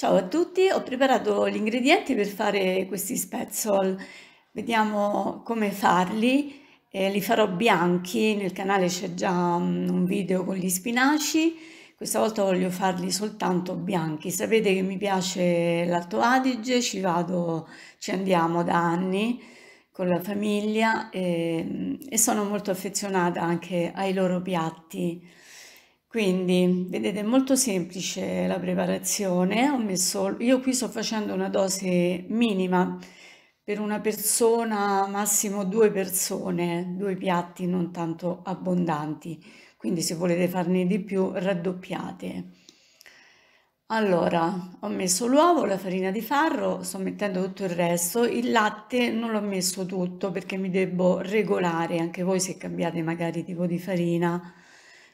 Ciao a tutti, ho preparato gli ingredienti per fare questi spezzol. Vediamo come farli. Eh, li farò bianchi, nel canale c'è già mm, un video con gli spinaci, questa volta voglio farli soltanto bianchi. Sapete che mi piace l'Alto Adige, ci vado, ci andiamo da anni con la famiglia e, ehm, e sono molto affezionata anche ai loro piatti. Quindi, vedete, è molto semplice la preparazione. Ho messo, io qui sto facendo una dose minima, per una persona, massimo due persone, due piatti non tanto abbondanti, quindi se volete farne di più raddoppiate. Allora, ho messo l'uovo, la farina di farro, sto mettendo tutto il resto, il latte non l'ho messo tutto perché mi devo regolare, anche voi se cambiate magari tipo di farina,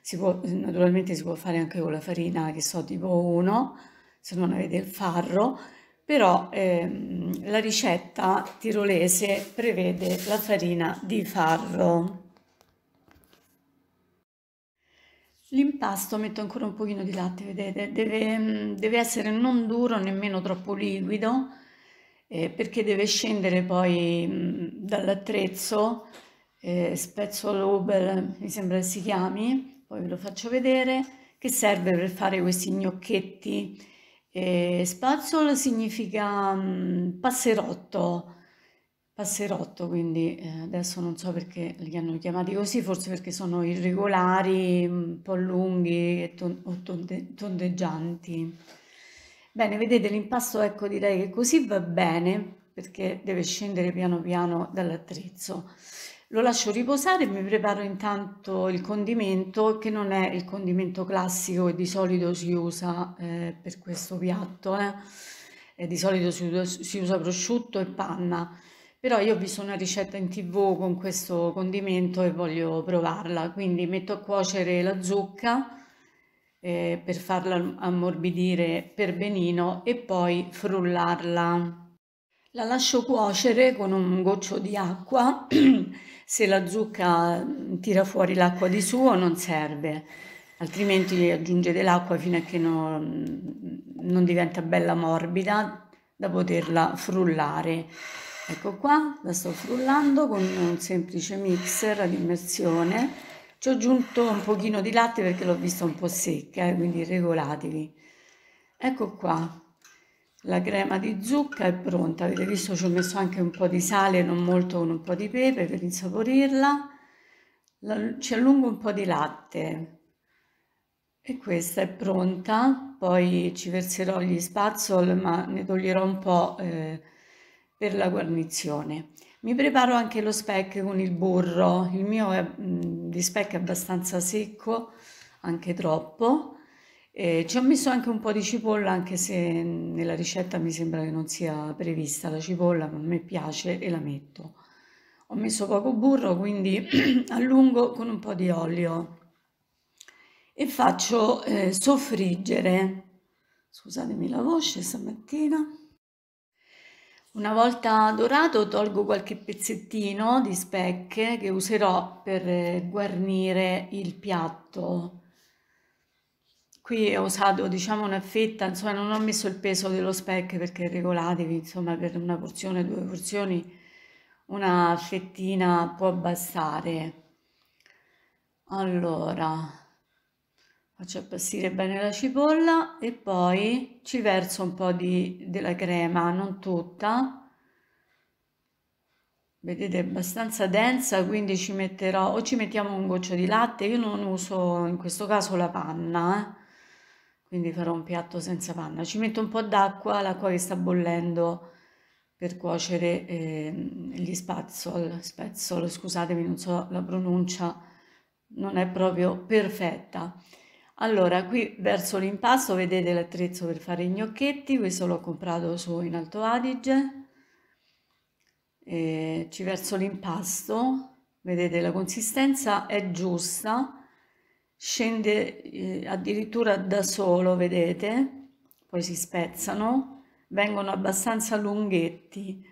si può, naturalmente si può fare anche con la farina che so tipo 1, se non avete il farro, però ehm, la ricetta tirolese prevede la farina di farro. L'impasto, metto ancora un pochino di latte, vedete, deve, deve essere non duro nemmeno troppo liquido eh, perché deve scendere poi dall'attrezzo, eh, spezzo lobel mi sembra si chiami, poi ve lo faccio vedere, che serve per fare questi gnocchetti e eh, spazzol significa mhmm, passerotto, passerotto, quindi eh, adesso non so perché li hanno chiamati così, forse perché sono irregolari, un po' lunghi e tondeggianti. Bene, vedete l'impasto, ecco direi che così va bene perché deve scendere piano piano dall'attrezzo. Lo lascio riposare e mi preparo intanto il condimento che non è il condimento classico che di solito si usa eh, per questo piatto. Eh. di solito si, si usa prosciutto e panna però io ho visto una ricetta in tv con questo condimento e voglio provarla quindi metto a cuocere la zucca eh, per farla ammorbidire per benino e poi frullarla la lascio cuocere con un goccio di acqua Se la zucca mm, tira fuori l'acqua di suo non serve, altrimenti aggiunge dell'acqua fino a che non, mm, non diventa bella morbida da poterla frullare. Ecco qua, la sto frullando con un semplice mixer ad immersione. Ci ho aggiunto un pochino di latte perché l'ho vista un po' secca, eh, quindi regolatevi. Ecco qua, la crema di zucca è pronta, avete visto ci ho messo anche un po' di sale, non molto, con un po' di pepe per insaporirla. ci allungo un po' di latte e questa è pronta, poi ci verserò gli spazzol ma ne toglierò un po' eh, per la guarnizione. Mi preparo anche lo speck con il burro, il mio è, mh, mm, di speck è abbastanza secco, anche troppo eh, ci ho messo anche un po' di cipolla, anche se nella ricetta mi sembra che non sia prevista la cipolla, ma a me piace e la metto. Ho messo poco burro, quindi allungo con un po' di olio e faccio eh, soffriggere, scusatemi la voce stamattina, una volta dorato tolgo qualche pezzettino di specche che userò per eh, guarnire il piatto Qui ho usato diciamo una fetta, insomma non ho messo il peso dello spec perché regolatevi, insomma per una porzione, due porzioni una fettina può bastare. Allora, faccio appassire bene la cipolla e poi ci verso un po' di, della crema, non tutta. Vedete, è abbastanza densa, quindi ci metterò, o ci mettiamo un goccio di latte, io non uso in questo caso la panna, eh quindi farò un piatto senza panna. Ci metto un po' d'acqua, l'acqua che sta bollendo per cuocere eh, gli spazzol, spezzol, scusatemi, non so la pronuncia, non è proprio perfetta. Allora, qui verso l'impasto vedete l'attrezzo per fare i gnocchetti, questo l'ho comprato su in Alto Adige. E eh, ci verso l'impasto, vedete la consistenza è giusta, scende eh, addirittura da solo, vedete? Poi si spezzano, vengono abbastanza lunghetti.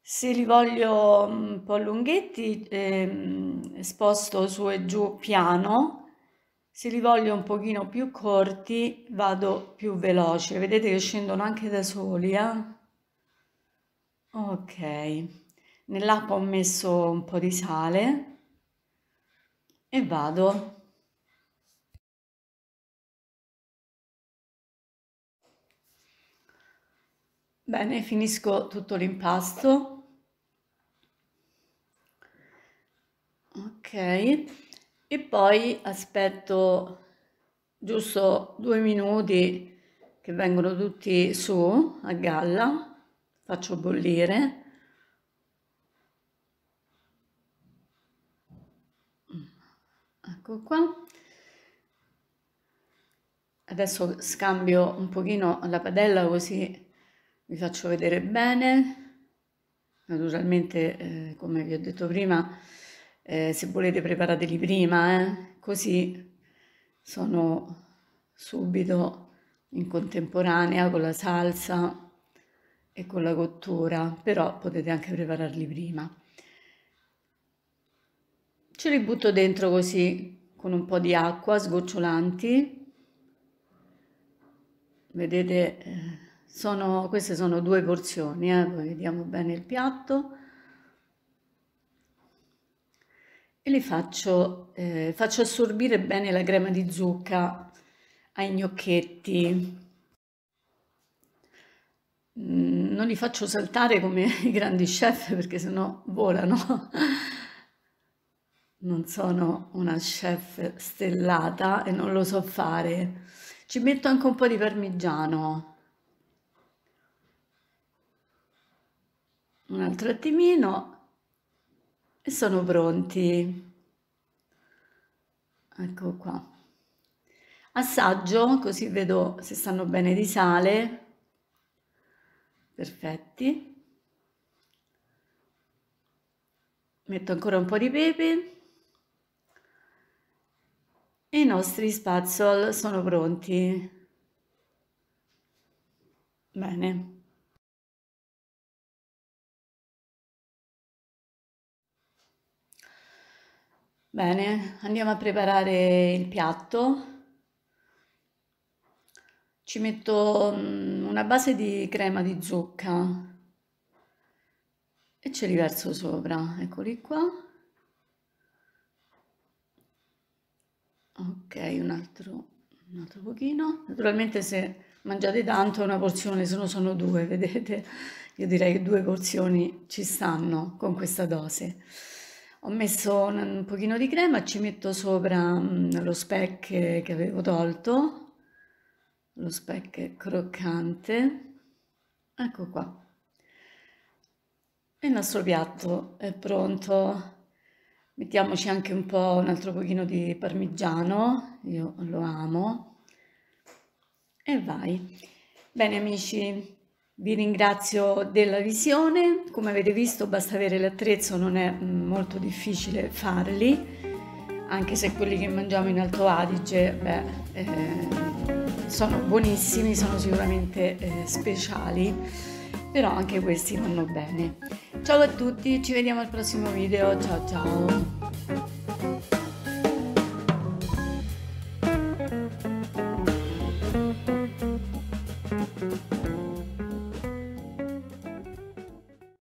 Se li voglio mm, un po' lunghetti, eh, sposto su e giù piano, se li voglio un pochino più corti vado più veloce vedete che scendono anche da soli eh? ok nell'acqua ho messo un po di sale e vado Bene, finisco tutto l'impasto. Ok, e poi aspetto giusto due minuti che vengono tutti su a galla, faccio bollire. Ecco qua. Adesso scambio un pochino la padella così vi faccio vedere bene naturalmente eh, come vi ho detto prima eh, se volete preparateli prima eh, così sono subito in contemporanea con la salsa e con la cottura però potete anche prepararli prima ce li butto dentro così con un po' di acqua sgocciolanti vedete eh, sono, queste sono due porzioni, eh? poi vediamo bene il piatto. E li faccio, eh, faccio assorbire bene la crema di zucca ai gnocchetti. Mm, non li faccio saltare come i grandi chef perché sennò volano. Non sono una chef stellata e non lo so fare. Ci metto anche un po' di parmigiano un altro attimino e sono pronti. Ecco qua. Assaggio, così vedo se stanno bene di sale. Perfetti. Metto ancora un po' di pepe. E i nostri spazzol sono pronti. Bene. Bene, andiamo a preparare il piatto. Ci metto mm, una base di crema di zucca e ce li verso sopra, eccoli qua. Ok, un altro, un altro pochino. Naturalmente se mangiate tanto una porzione, se no sono due, vedete? Io direi che due porzioni ci stanno con questa dose. Ho messo un, un pochino di crema, ci metto sopra mh, mm, lo speck che avevo tolto, lo speck croccante, ecco qua. Il nostro piatto è pronto. Mettiamoci anche un po', un altro pochino di parmigiano, io lo amo. E vai. Bene amici, vi ringrazio della visione, come avete visto basta avere l'attrezzo, non è mm, molto difficile farli, anche se quelli che mangiamo in Alto Adige beh, eh, sono buonissimi, sono sicuramente eh, speciali, però anche questi vanno bene. Ciao a tutti, ci vediamo al prossimo video, ciao ciao!